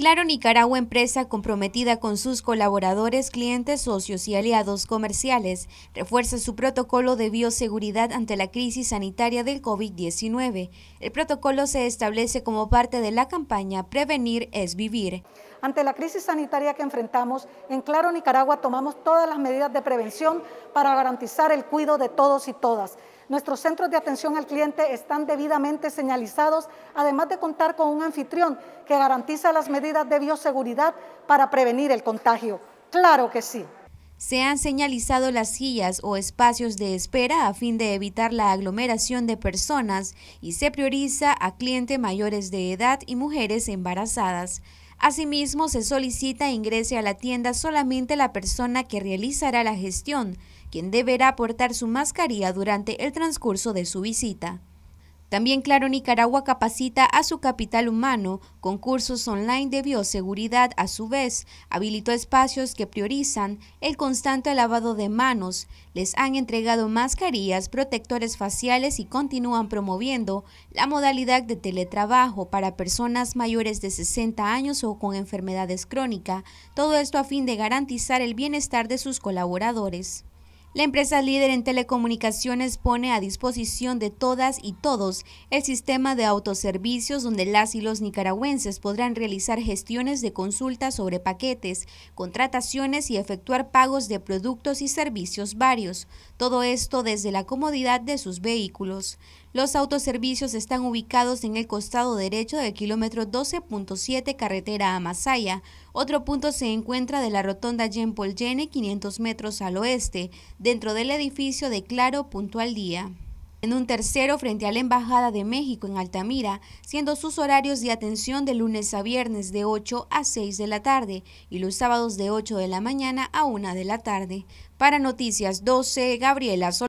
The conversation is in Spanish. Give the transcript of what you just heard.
Claro Nicaragua, empresa comprometida con sus colaboradores, clientes, socios y aliados comerciales, refuerza su protocolo de bioseguridad ante la crisis sanitaria del COVID-19. El protocolo se establece como parte de la campaña Prevenir es Vivir. Ante la crisis sanitaria que enfrentamos, en Claro Nicaragua tomamos todas las medidas de prevención para garantizar el cuidado de todos y todas. Nuestros centros de atención al cliente están debidamente señalizados, además de contar con un anfitrión que garantiza las medidas de bioseguridad para prevenir el contagio. Claro que sí. Se han señalizado las sillas o espacios de espera a fin de evitar la aglomeración de personas y se prioriza a clientes mayores de edad y mujeres embarazadas. Asimismo, se solicita ingrese a la tienda solamente la persona que realizará la gestión, quien deberá portar su mascarilla durante el transcurso de su visita. También Claro Nicaragua capacita a su capital humano con cursos online de bioseguridad. A su vez, habilitó espacios que priorizan el constante lavado de manos. Les han entregado mascarillas, protectores faciales y continúan promoviendo la modalidad de teletrabajo para personas mayores de 60 años o con enfermedades crónicas. Todo esto a fin de garantizar el bienestar de sus colaboradores. La empresa líder en telecomunicaciones pone a disposición de todas y todos el sistema de autoservicios donde las y los nicaragüenses podrán realizar gestiones de consultas sobre paquetes, contrataciones y efectuar pagos de productos y servicios varios, todo esto desde la comodidad de sus vehículos. Los autoservicios están ubicados en el costado derecho del kilómetro 12.7 carretera a Masaya, otro punto se encuentra de la rotonda Jean Paul 500 metros al oeste, dentro del edificio de Claro Punto al Día. En un tercero, frente a la Embajada de México en Altamira, siendo sus horarios de atención de lunes a viernes de 8 a 6 de la tarde y los sábados de 8 de la mañana a 1 de la tarde. Para Noticias 12, Gabriela Sol